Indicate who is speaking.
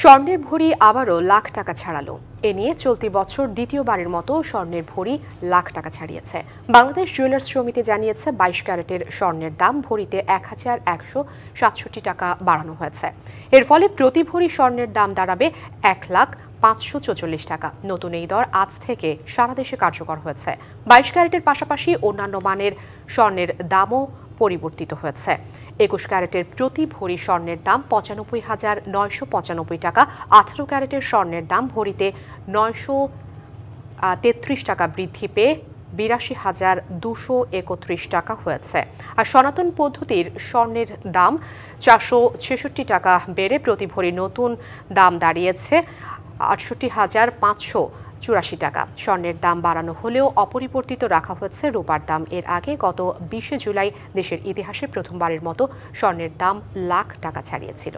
Speaker 1: স্বর্ণের ভরি আবারও লাখ টাকা ছাড়ালো এ নিয়ে চলতি বছর দ্বিতীয়বারের মতো স্বর্ণের ভরি লাখ টাকা ছাড়িয়েছে বাংলাদেশ জুয়েলার্স সমিতি জানিয়েছে বাইশ ক্যারেটের স্বর্ণের দাম ভরিতে এক হাজার একশো সাতষট্টি টাকা বাড়ানো হয়েছে এর ফলে প্রতি ভরি স্বর্ণের দাম দাঁড়াবে এক লাখ পাঁচশো চৌচল্লিশ টাকা নতুন এই দর আজ থেকে সারা দেশে কার্যকর হয়েছে বাইশ ক্যারেটের পাশাপাশি অন্যান্য মানের স্বর্ণের দামও পরিবর্তিত হয়েছে একুশ ক্যারেটের প্রতি ভরি স্বর্ণের দাম পঁচানব্বই হাজার নয়শো পঁচানব্বই টাকা আঠারো ক্যারেটের স্বর্ণের দাম ভরিতে নয়শো তেত্রিশ টাকা বৃদ্ধি পেয়ে বিরাশি হাজার দুশো একত্রিশ টাকা হয়েছে আর সনাতন পদ্ধতির স্বর্ণের দাম চারশো ছেষট্টি টাকা বেড়ে প্রতি ভরি নতুন দাম দাঁড়িয়েছে আটষট্টি হাজার পাঁচশো চুরাশি টাকা স্বর্ণের দাম বাড়ানো হলেও অপরিবর্তিত রাখা হয়েছে রোপার দাম এর আগে গত বিশে জুলাই দেশের ইতিহাসে প্রথমবারের মতো স্বর্ণের দাম লাখ টাকা ছাড়িয়েছিল